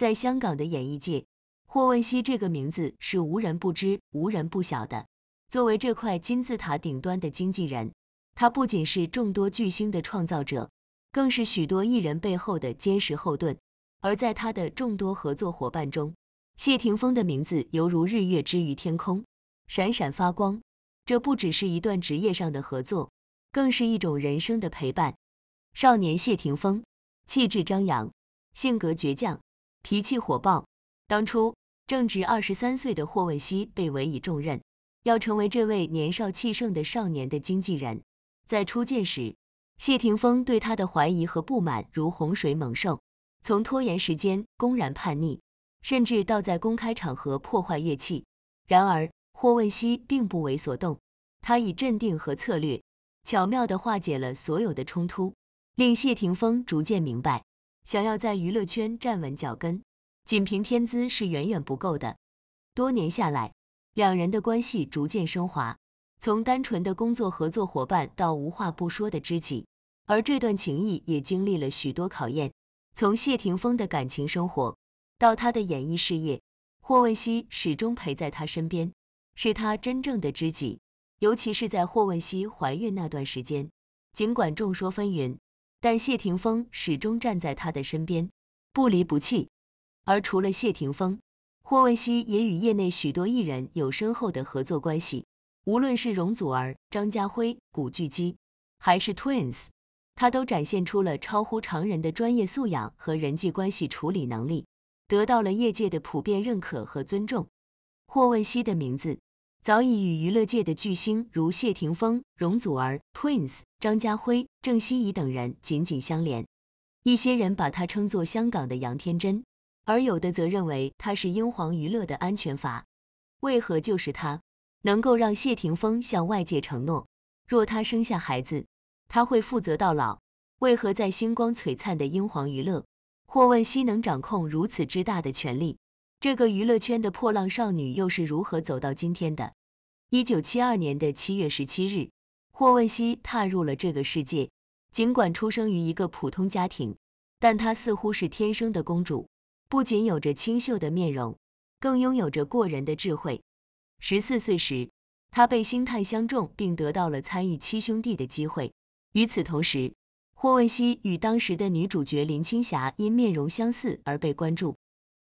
在香港的演艺界，霍汶希这个名字是无人不知、无人不晓的。作为这块金字塔顶端的经纪人，他不仅是众多巨星的创造者，更是许多艺人背后的坚实后盾。而在他的众多合作伙伴中，谢霆锋的名字犹如日月之于天空，闪闪发光。这不只是一段职业上的合作，更是一种人生的陪伴。少年谢霆锋，气质张扬，性格倔强。脾气火爆。当初正值二十三岁的霍汶希被委以重任，要成为这位年少气盛的少年的经纪人。在初见时，谢霆锋对他的怀疑和不满如洪水猛兽，从拖延时间、公然叛逆，甚至到在公开场合破坏乐器。然而，霍汶希并不为所动，他以镇定和策略，巧妙的化解了所有的冲突，令谢霆锋逐渐明白。想要在娱乐圈站稳脚跟，仅凭天资是远远不够的。多年下来，两人的关系逐渐升华，从单纯的工作合作伙伴到无话不说的知己。而这段情谊也经历了许多考验，从谢霆锋的感情生活到他的演艺事业，霍汶希始终陪在他身边，是他真正的知己。尤其是在霍汶希怀孕那段时间，尽管众说纷纭。但谢霆锋始终站在他的身边，不离不弃。而除了谢霆锋，霍汶希也与业内许多艺人有深厚的合作关系。无论是容祖儿、张家辉、古巨基，还是 Twins，他都展现出了超乎常人的专业素养和人际关系处理能力，得到了业界的普遍认可和尊重。霍汶希的名字。早已与娱乐界的巨星如谢霆锋、容祖儿、Twins、张家辉、郑希怡等人紧紧相连。一些人把他称作香港的杨天真，而有的则认为他是英皇娱乐的安全阀。为何就是他能够让谢霆锋向外界承诺，若他生下孩子，他会负责到老？为何在星光璀璨的英皇娱乐，霍汶希能掌控如此之大的权力？这个娱乐圈的破浪少女又是如何走到今天的？一九七二年的七月十七日，霍汶希踏入了这个世界。尽管出生于一个普通家庭，但她似乎是天生的公主，不仅有着清秀的面容，更拥有着过人的智慧。十四岁时，她被星探相中，并得到了参与《七兄弟》的机会。与此同时，霍汶希与当时的女主角林青霞因面容相似而被关注。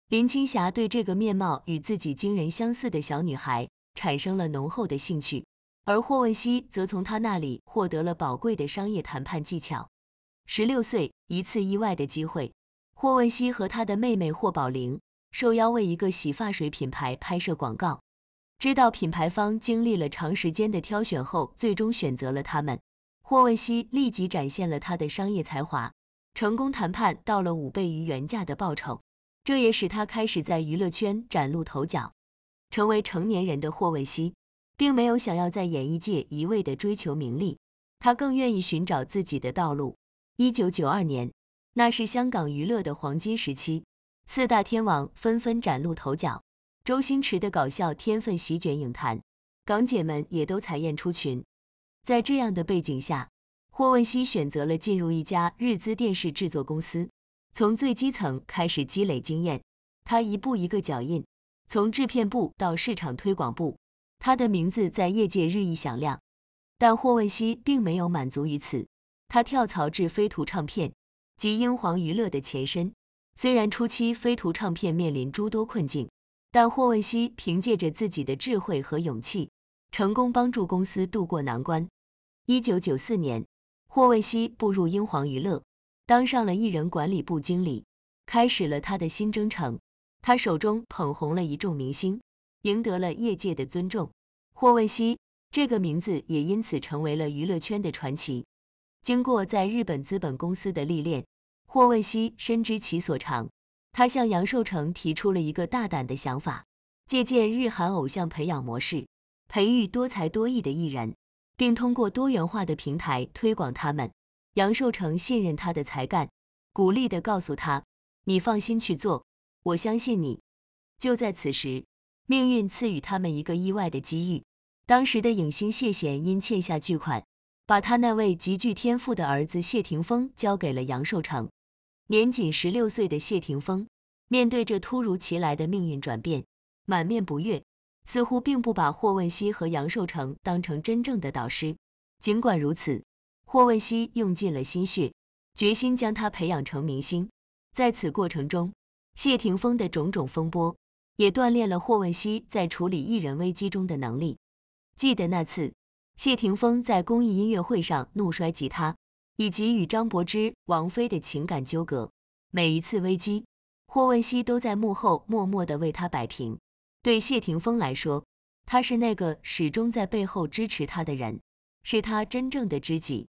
林青霞对这个面貌与自己惊人相似的小女孩产生了浓厚的兴趣，而霍汶希则从她那里获得了宝贵的商业谈判技巧。十六岁，一次意外的机会，霍汶希和他的妹妹霍宝玲受邀为一个洗发水品牌拍摄广告。知道品牌方经历了长时间的挑选后，最终选择了他们，霍汶希立即展现了他的商业才华，成功谈判到了五倍于原价的报酬。这也使他开始在娱乐圈崭露头角，成为成年人的霍汶希，并没有想要在演艺界一味的追求名利，他更愿意寻找自己的道路。一九九二年，那是香港娱乐的黄金时期，四大天王纷纷崭露头角，周星驰的搞笑天分席卷影坛，港姐们也都彩艳出群。在这样的背景下，霍汶希选择了进入一家日资电视制作公司。从最基层开始积累经验，他一步一个脚印，从制片部到市场推广部，他的名字在业界日益响亮。但霍汶希并没有满足于此，他跳槽至飞图唱片及英皇娱乐的前身。虽然初期飞图唱片面临诸多困境，但霍汶希凭借着自己的智慧和勇气，成功帮助公司渡过难关。一九九四年，霍汶希步入英皇娱乐。当上了艺人管理部经理，开始了他的新征程。他手中捧红了一众明星，赢得了业界的尊重。霍汶希这个名字也因此成为了娱乐圈的传奇。经过在日本资本公司的历练，霍汶希深知其所长。他向杨受成提出了一个大胆的想法：借鉴日韩偶像培养模式，培育多才多艺的艺人，并通过多元化的平台推广他们。杨受成信任他的才干，鼓励地告诉他：“你放心去做，我相信你。”就在此时，命运赐予他们一个意外的机遇。当时的影星谢贤因欠下巨款，把他那位极具天赋的儿子谢霆锋交给了杨受成。年仅十六岁的谢霆锋面对这突如其来的命运转变，满面不悦，似乎并不把霍汶希和杨受成当成真正的导师。尽管如此。霍汶希用尽了心血，决心将他培养成明星。在此过程中，谢霆锋的种种风波也锻炼了霍汶希在处理艺人危机中的能力。记得那次，谢霆锋在公益音乐会上怒摔吉他，以及与张柏芝、王菲的情感纠葛，每一次危机，霍汶希都在幕后默默地为他摆平。对谢霆锋来说，他是那个始终在背后支持他的人，是他真正的知己。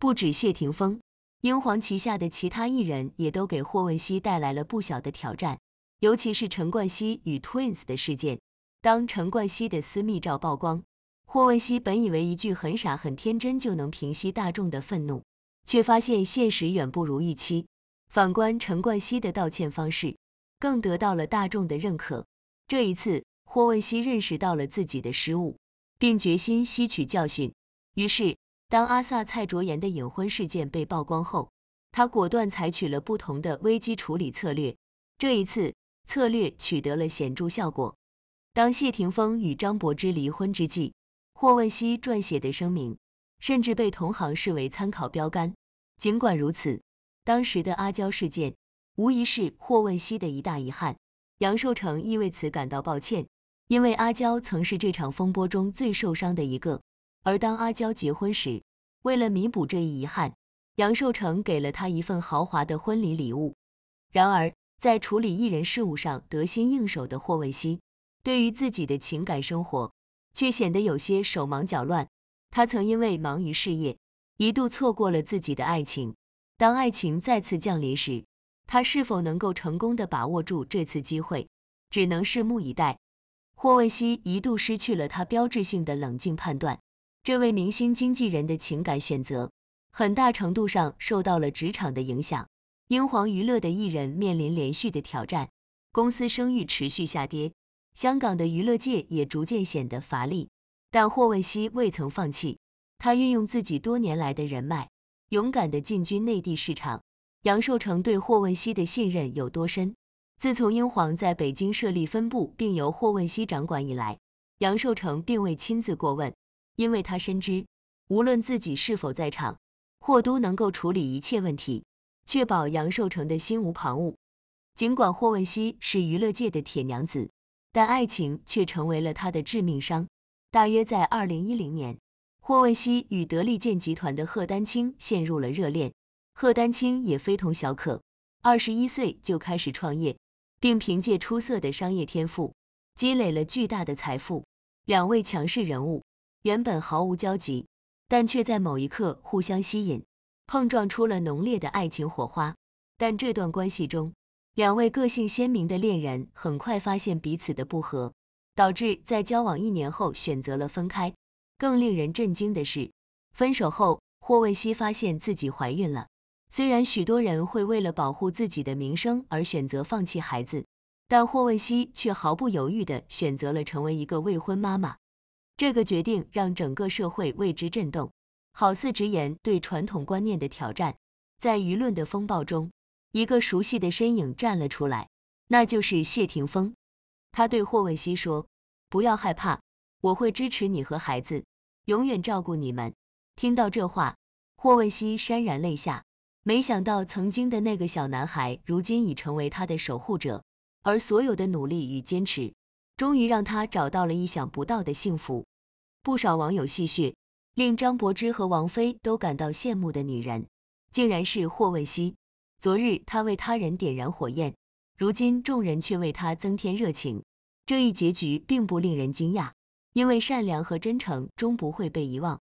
不止谢霆锋，英皇旗下的其他艺人也都给霍汶希带来了不小的挑战，尤其是陈冠希与 Twins 的事件。当陈冠希的私密照曝光，霍汶希本以为一句“很傻、很天真”就能平息大众的愤怒，却发现现实远不如预期。反观陈冠希的道歉方式，更得到了大众的认可。这一次，霍汶希认识到了自己的失误，并决心吸取教训，于是。当阿萨蔡卓妍的隐婚事件被曝光后，她果断采取了不同的危机处理策略。这一次，策略取得了显著效果。当谢霆锋与张柏芝离婚之际，霍汶希撰写的声明甚至被同行视为参考标杆。尽管如此，当时的阿娇事件无疑是霍汶希的一大遗憾。杨受成亦为此感到抱歉，因为阿娇曾是这场风波中最受伤的一个。而当阿娇结婚时，为了弥补这一遗憾，杨受成给了她一份豪华的婚礼礼物。然而，在处理艺人事务上得心应手的霍汶希，对于自己的情感生活却显得有些手忙脚乱。他曾因为忙于事业，一度错过了自己的爱情。当爱情再次降临时，他是否能够成功的把握住这次机会，只能拭目以待。霍汶希一度失去了他标志性的冷静判断。这位明星经纪人的情感选择，很大程度上受到了职场的影响。英皇娱乐的艺人面临连续的挑战，公司声誉持续下跌，香港的娱乐界也逐渐显得乏力。但霍汶希未曾放弃，他运用自己多年来的人脉，勇敢地进军内地市场。杨受成对霍汶希的信任有多深？自从英皇在北京设立分部并由霍汶希掌管以来，杨受成并未亲自过问。因为他深知，无论自己是否在场，霍都能够处理一切问题，确保杨受成的心无旁骛。尽管霍汶希是娱乐界的铁娘子，但爱情却成为了他的致命伤。大约在二零一零年，霍汶希与得力健集团的贺丹青陷入了热恋。贺丹青也非同小可，二十一岁就开始创业，并凭借出色的商业天赋，积累了巨大的财富。两位强势人物。原本毫无交集，但却在某一刻互相吸引，碰撞出了浓烈的爱情火花。但这段关系中，两位个性鲜明的恋人很快发现彼此的不和，导致在交往一年后选择了分开。更令人震惊的是，分手后霍汶希发现自己怀孕了。虽然许多人会为了保护自己的名声而选择放弃孩子，但霍汶希却毫不犹豫的选择了成为一个未婚妈妈。这个决定让整个社会为之震动，好似直言对传统观念的挑战。在舆论的风暴中，一个熟悉的身影站了出来，那就是谢霆锋。他对霍汶希说：“不要害怕，我会支持你和孩子，永远照顾你们。”听到这话，霍汶希潸然泪下。没想到，曾经的那个小男孩，如今已成为他的守护者，而所有的努力与坚持，终于让他找到了意想不到的幸福。不少网友戏谑，令张柏芝和王菲都感到羡慕的女人，竟然是霍汶希。昨日她为他人点燃火焰，如今众人却为她增添热情。这一结局并不令人惊讶，因为善良和真诚终不会被遗忘。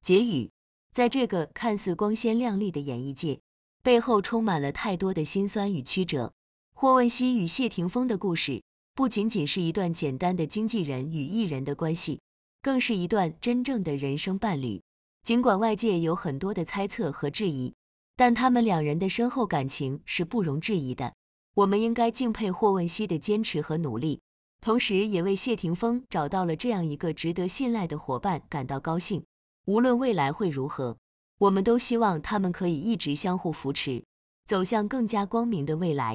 结语：在这个看似光鲜亮丽的演艺界，背后充满了太多的辛酸与曲折。霍汶希与谢霆锋的故事，不仅仅是一段简单的经纪人与艺人的关系。更是一段真正的人生伴侣。尽管外界有很多的猜测和质疑，但他们两人的深厚感情是不容置疑的。我们应该敬佩霍汶希的坚持和努力，同时也为谢霆锋找到了这样一个值得信赖的伙伴感到高兴。无论未来会如何，我们都希望他们可以一直相互扶持，走向更加光明的未来。